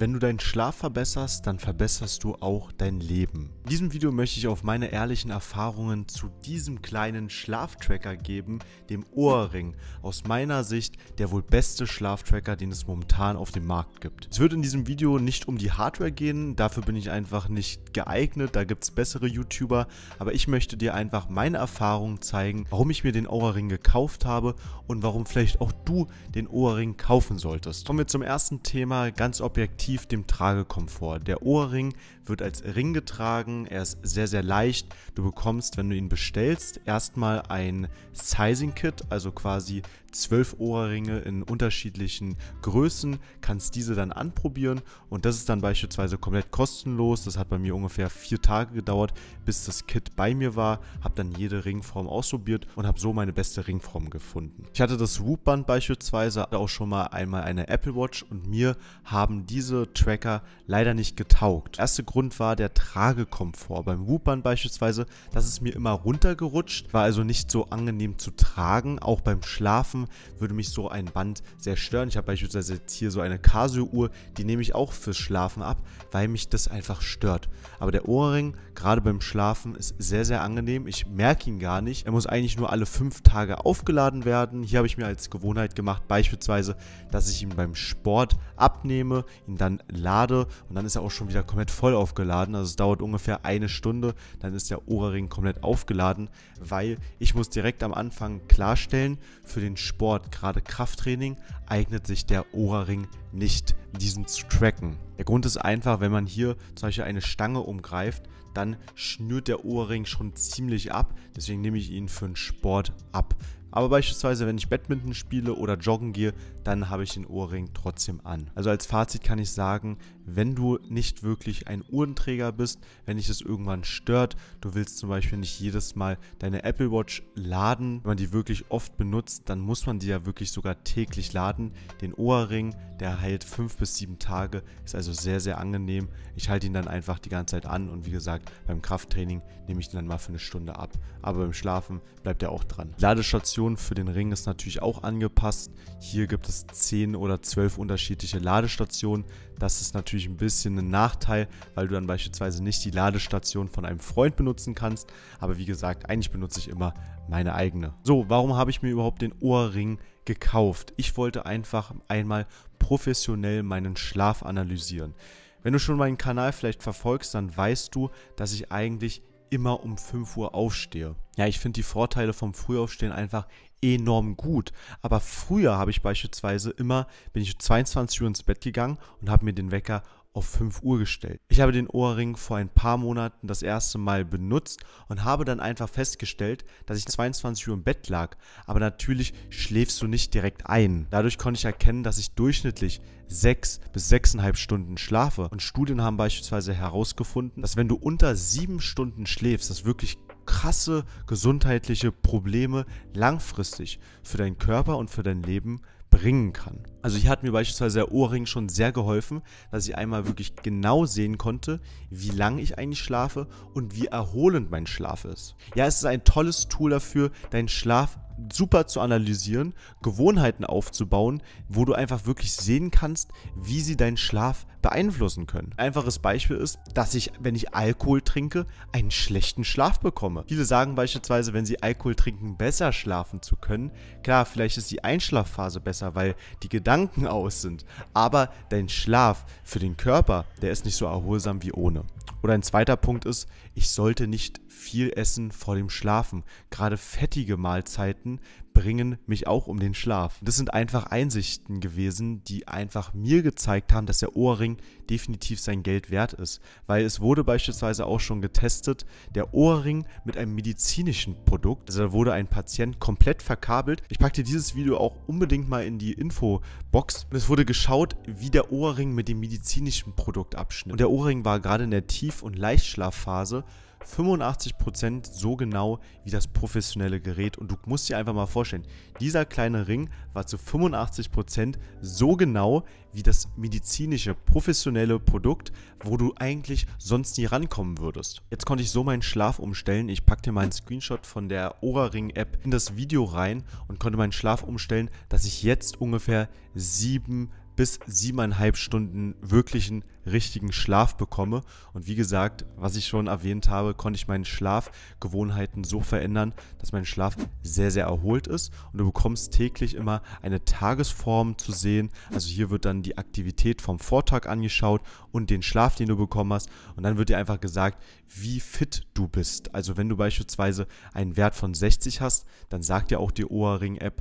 Wenn du deinen Schlaf verbesserst, dann verbesserst du auch dein Leben. In diesem Video möchte ich auf meine ehrlichen Erfahrungen zu diesem kleinen Schlaftracker geben, dem Ohrring. Aus meiner Sicht der wohl beste Schlaftracker, den es momentan auf dem Markt gibt. Es wird in diesem Video nicht um die Hardware gehen, dafür bin ich einfach nicht geeignet, da gibt es bessere YouTuber, aber ich möchte dir einfach meine Erfahrungen zeigen, warum ich mir den Ohrring gekauft habe und warum vielleicht auch du den Ohrring kaufen solltest. Kommen wir zum ersten Thema, ganz objektiv definitiv dem Tragekomfort. Der Ohrring wird als Ring getragen. Er ist sehr, sehr leicht. Du bekommst, wenn du ihn bestellst, erstmal ein Sizing Kit, also quasi zwölf Ohrringe in unterschiedlichen Größen, kannst diese dann anprobieren und das ist dann beispielsweise komplett kostenlos. Das hat bei mir ungefähr vier Tage gedauert, bis das Kit bei mir war, Hab dann jede Ringform ausprobiert und habe so meine beste Ringform gefunden. Ich hatte das Whoop-Band beispielsweise auch schon mal einmal eine Apple Watch und mir haben diese Tracker leider nicht getaugt. Erste Grund Grund war der Tragekomfort. Beim Whoopern beispielsweise, das ist mir immer runtergerutscht, war also nicht so angenehm zu tragen. Auch beim Schlafen würde mich so ein Band sehr stören. Ich habe beispielsweise jetzt hier so eine Casio-Uhr, die nehme ich auch fürs Schlafen ab, weil mich das einfach stört. Aber der Ohrring, gerade beim Schlafen, ist sehr, sehr angenehm. Ich merke ihn gar nicht. Er muss eigentlich nur alle fünf Tage aufgeladen werden. Hier habe ich mir als Gewohnheit gemacht, beispielsweise, dass ich ihn beim Sport abnehme, ihn dann lade und dann ist er auch schon wieder komplett voll aufgeladen. Also es dauert ungefähr eine Stunde, dann ist der Ohrring komplett aufgeladen, weil ich muss direkt am Anfang klarstellen, für den Sport, gerade Krafttraining, eignet sich der Ohrring nicht, diesen zu tracken. Der Grund ist einfach, wenn man hier zum Beispiel eine Stange umgreift, dann schnürt der Ohrring schon ziemlich ab. Deswegen nehme ich ihn für den Sport ab. Aber beispielsweise, wenn ich Badminton spiele oder joggen gehe, dann habe ich den Ohrring trotzdem an. Also als Fazit kann ich sagen, wenn du nicht wirklich ein Uhrenträger bist, wenn dich das irgendwann stört, du willst zum Beispiel nicht jedes Mal deine Apple Watch laden, wenn man die wirklich oft benutzt, dann muss man die ja wirklich sogar täglich laden. Den Ohrring, der hält fünf bis sieben Tage, ist also sehr, sehr angenehm. Ich halte ihn dann einfach die ganze Zeit an und wie gesagt, beim Krafttraining nehme ich den dann mal für eine Stunde ab. Aber beim Schlafen bleibt er auch dran. Ladestation Konfiguration für den Ring ist natürlich auch angepasst. Hier gibt es 10 oder 12 unterschiedliche Ladestationen. Das ist natürlich ein bisschen ein Nachteil, weil du dann beispielsweise nicht die Ladestation von einem Freund benutzen kannst. Aber wie gesagt, eigentlich benutze ich immer meine eigene. So, warum habe ich mir überhaupt den Ohrring gekauft? Ich wollte einfach einmal professionell meinen Schlaf analysieren. Wenn du schon meinen Kanal vielleicht verfolgst, dann weißt du, dass ich eigentlich immer um 5 Uhr aufstehe. Ja, ich finde die Vorteile vom Frühaufstehen einfach enorm gut. Aber früher habe ich beispielsweise immer, bin ich 22 Uhr ins Bett gegangen und habe mir den Wecker auf 5 Uhr gestellt. Ich habe den Ohrring vor ein paar Monaten das erste Mal benutzt und habe dann einfach festgestellt, dass ich 22 Uhr im Bett lag. Aber natürlich schläfst du nicht direkt ein. Dadurch konnte ich erkennen, dass ich durchschnittlich 6 bis 6,5 Stunden schlafe. Und Studien haben beispielsweise herausgefunden, dass wenn du unter 7 Stunden schläfst, das wirklich krasse gesundheitliche Probleme langfristig für deinen Körper und für dein Leben bringen kann. Also hier hat mir beispielsweise der Ohrring schon sehr geholfen, dass ich einmal wirklich genau sehen konnte, wie lang ich eigentlich schlafe und wie erholend mein Schlaf ist. Ja, es ist ein tolles Tool dafür, deinen Schlaf super zu analysieren, Gewohnheiten aufzubauen, wo du einfach wirklich sehen kannst, wie sie deinen Schlaf beeinflussen können. Ein einfaches Beispiel ist, dass ich, wenn ich Alkohol trinke, einen schlechten Schlaf bekomme. Viele sagen beispielsweise, wenn sie Alkohol trinken, besser schlafen zu können. Klar, vielleicht ist die Einschlafphase besser, weil die Gedanken aus sind. Aber dein Schlaf für den Körper, der ist nicht so erholsam wie ohne. Oder ein zweiter Punkt ist, ich sollte nicht viel essen vor dem Schlafen. Gerade fettige Mahlzeiten Einsichten bringen mich auch um den Schlaf. Das sind einfach Einsichten gewesen, die einfach mir gezeigt haben, dass der Ohrring definitiv sein Geld wert ist. Weil es wurde beispielsweise auch schon getestet, der Ohrring mit einem medizinischen Produkt, also da wurde ein Patient komplett verkabelt. Ich packe dir dieses Video auch unbedingt mal in die Infobox. es wurde geschaut, wie der Ohrring mit dem medizinischen Produkt abschnitt. Und der Ohrring war gerade in der Tief- und Leichtschlafphase 85% so genau wie das professionelle Gerät. Und du musst dir einfach mal vorstellen, dieser kleine Ring war zu 85% so genau wie das medizinische, professionelle Produkt, wo du eigentlich sonst nie rankommen würdest. Jetzt konnte ich so meinen Schlaf umstellen. Ich packte mal einen Screenshot von der Ora Ring App in das Video rein und konnte meinen Schlaf umstellen, dass ich jetzt ungefähr 7 bis siebeneinhalb Stunden wirklichen, richtigen Schlaf bekomme. Und wie gesagt, was ich schon erwähnt habe, konnte ich meine Schlafgewohnheiten so verändern, dass mein Schlaf sehr, sehr erholt ist. Und du bekommst täglich immer eine Tagesform zu sehen. Also hier wird dann die Aktivität vom Vortag angeschaut und den Schlaf, den du bekommen hast. Und dann wird dir einfach gesagt, wie fit du bist. Also wenn du beispielsweise einen Wert von 60 hast, dann sagt dir auch die Ohrring-App,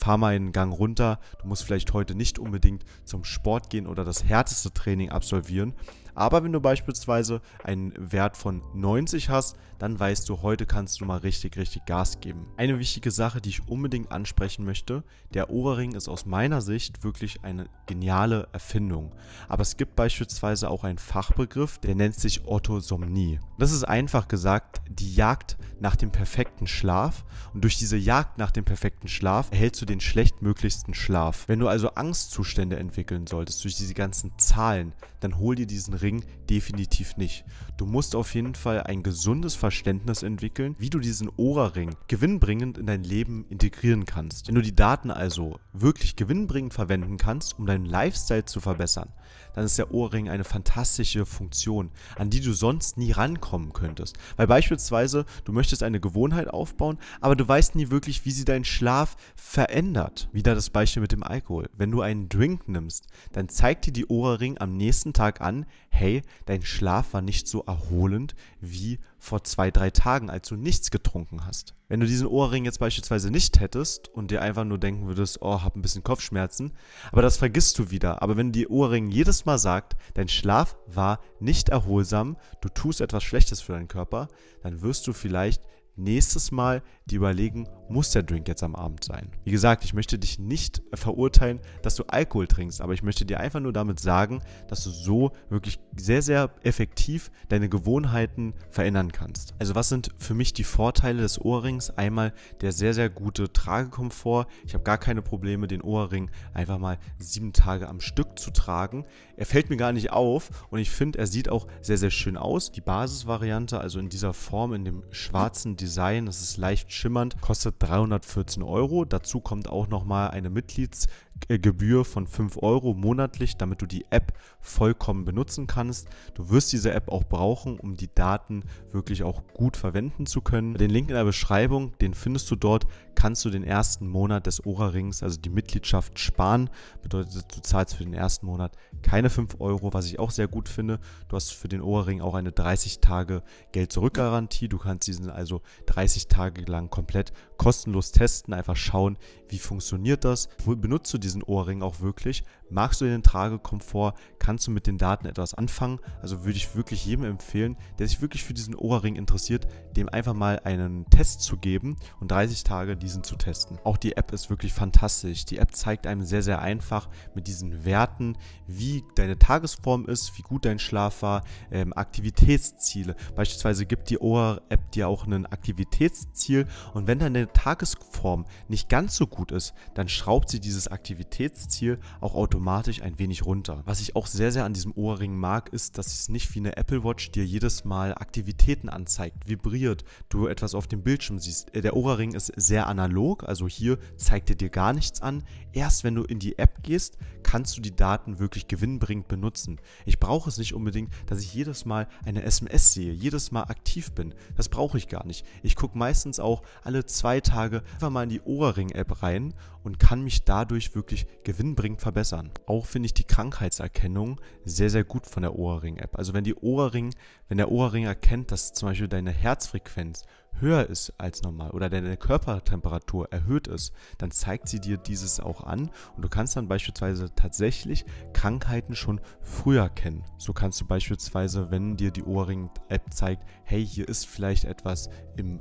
fahr mal einen Gang runter. Du musst vielleicht heute nicht unbedingt zum Sport gehen oder das härteste Training absolvieren, aber wenn du beispielsweise einen Wert von 90 hast, dann weißt du, heute kannst du mal richtig, richtig Gas geben. Eine wichtige Sache, die ich unbedingt ansprechen möchte, der Ohrring ist aus meiner Sicht wirklich eine geniale Erfindung. Aber es gibt beispielsweise auch einen Fachbegriff, der nennt sich Orthosomnie. Das ist einfach gesagt die Jagd nach dem perfekten Schlaf und durch diese Jagd nach dem perfekten Schlaf erhältst du den schlechtmöglichsten Schlaf. Wenn du also Angstzustände entwickeln solltest durch diese ganzen Zahlen, dann hol dir diesen Ring definitiv nicht. Du musst auf jeden Fall ein gesundes Verständnis entwickeln, wie du diesen Ora-Ring gewinnbringend in dein Leben integrieren kannst. Wenn du die Daten also wirklich gewinnbringend verwenden kannst, um deinen Lifestyle zu verbessern, dann ist der Ohrring eine fantastische Funktion, an die du sonst nie rankommen könntest. Weil beispielsweise, du möchtest eine Gewohnheit aufbauen, aber du weißt nie wirklich, wie sie deinen Schlaf verändert. Wieder das Beispiel mit dem Alkohol. Wenn du einen Drink nimmst, dann zeigt dir die Ohrring am nächsten Tag an, hey, dein Schlaf war nicht so erholend wie vor zwei, drei Tagen, als du nichts getrunken hast. Wenn du diesen Ohrring jetzt beispielsweise nicht hättest und dir einfach nur denken würdest, oh, hab ein bisschen Kopfschmerzen, aber das vergisst du wieder. Aber wenn die Ohrring jedes Mal sagt, dein Schlaf war nicht erholsam, du tust etwas Schlechtes für deinen Körper, dann wirst du vielleicht nächstes Mal die überlegen, muss der Drink jetzt am Abend sein? Wie gesagt, ich möchte dich nicht äh, verurteilen, dass du Alkohol trinkst, aber ich möchte dir einfach nur damit sagen, dass du so wirklich sehr, sehr effektiv deine Gewohnheiten verändern kannst. Also was sind für mich die Vorteile des Ohrrings? Einmal der sehr, sehr gute Tragekomfort. Ich habe gar keine Probleme, den Ohrring einfach mal sieben Tage am Stück zu tragen. Er fällt mir gar nicht auf und ich finde, er sieht auch sehr, sehr schön aus. Die Basisvariante, also in dieser Form, in dem schwarzen Design, das ist leicht schimmernd, kostet 314 Euro. Dazu kommt auch nochmal eine Mitgliedsgebühr von 5 Euro monatlich, damit du die App vollkommen benutzen kannst. Du wirst diese App auch brauchen, um die Daten wirklich auch gut verwenden zu können. Den Link in der Beschreibung, den findest du dort kannst du den ersten Monat des Ora-Rings, also die Mitgliedschaft, sparen. Bedeutet, du zahlst für den ersten Monat keine 5 Euro, was ich auch sehr gut finde. Du hast für den Ora-Ring auch eine 30 Tage Geld-Zurück-Garantie. Du kannst diesen also 30 Tage lang komplett kostenlos testen, einfach schauen, wie funktioniert das, benutzt du diesen Ohrring auch wirklich, magst du den Tragekomfort, kannst du mit den Daten etwas anfangen, also würde ich wirklich jedem empfehlen, der sich wirklich für diesen Ohrring interessiert, dem einfach mal einen Test zu geben und 30 Tage diesen zu testen. Auch die App ist wirklich fantastisch, die App zeigt einem sehr, sehr einfach mit diesen Werten, wie deine Tagesform ist, wie gut dein Schlaf war, ähm, Aktivitätsziele, beispielsweise gibt die Ohr-App dir auch ein Aktivitätsziel und wenn dann deine Tagesform nicht ganz so gut ist, dann schraubt sie dieses Aktivitätsziel auch automatisch ein wenig runter. Was ich auch sehr, sehr an diesem Ohrring mag, ist, dass es nicht wie eine Apple Watch dir jedes Mal Aktivitäten anzeigt, vibriert, du etwas auf dem Bildschirm siehst. Äh, der Ohrring ist sehr analog, also hier zeigt er dir gar nichts an. Erst wenn du in die App gehst, kannst du die Daten wirklich gewinnbringend benutzen. Ich brauche es nicht unbedingt, dass ich jedes Mal eine SMS sehe, jedes Mal aktiv bin. Das brauche ich gar nicht. Ich gucke meistens auch alle zwei Tage einfach mal in die Ohrring-App rein und kann mich dadurch wirklich gewinnbringend verbessern. Auch finde ich die Krankheitserkennung sehr, sehr gut von der Ohrring-App. Also wenn die Ohrring, wenn der Ohrring erkennt, dass zum Beispiel deine Herzfrequenz höher ist als normal oder deine Körpertemperatur erhöht ist, dann zeigt sie dir dieses auch an und du kannst dann beispielsweise tatsächlich Krankheiten schon früher kennen. So kannst du beispielsweise, wenn dir die Ohrring-App zeigt, hey, hier ist vielleicht etwas im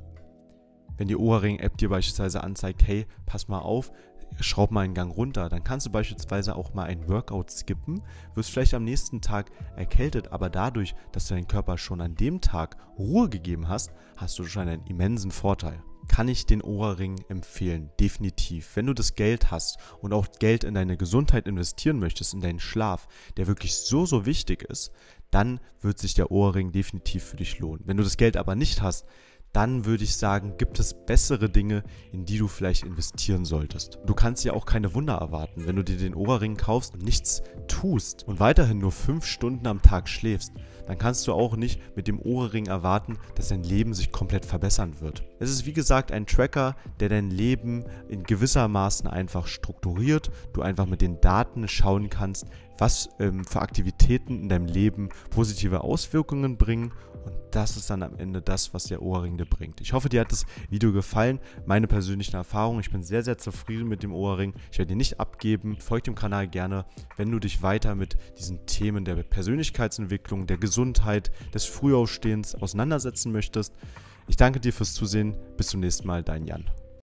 wenn die Ohrring-App dir beispielsweise anzeigt, hey, pass mal auf, schraub mal einen Gang runter. Dann kannst du beispielsweise auch mal ein Workout skippen, wirst vielleicht am nächsten Tag erkältet, aber dadurch, dass du deinen Körper schon an dem Tag Ruhe gegeben hast, hast du schon einen immensen Vorteil. Kann ich den Ohrring empfehlen? Definitiv. Wenn du das Geld hast und auch Geld in deine Gesundheit investieren möchtest, in deinen Schlaf, der wirklich so, so wichtig ist, dann wird sich der Ohrring definitiv für dich lohnen. Wenn du das Geld aber nicht hast, dann würde ich sagen, gibt es bessere Dinge, in die du vielleicht investieren solltest. Du kannst ja auch keine Wunder erwarten, wenn du dir den Ohrring kaufst und nichts tust und weiterhin nur fünf Stunden am Tag schläfst, dann kannst du auch nicht mit dem Ohrring erwarten, dass dein Leben sich komplett verbessern wird. Es ist wie gesagt ein Tracker, der dein Leben in gewissermaßen einfach strukturiert, du einfach mit den Daten schauen kannst, was ähm, für Aktivitäten in deinem Leben positive Auswirkungen bringen. Und das ist dann am Ende das, was der Ohrring dir bringt. Ich hoffe, dir hat das Video gefallen. Meine persönlichen Erfahrungen. Ich bin sehr, sehr zufrieden mit dem Ohrring. Ich werde ihn nicht abgeben. Folge dem Kanal gerne, wenn du dich weiter mit diesen Themen der Persönlichkeitsentwicklung, der Gesundheit, des Frühaufstehens auseinandersetzen möchtest. Ich danke dir fürs Zusehen. Bis zum nächsten Mal, dein Jan.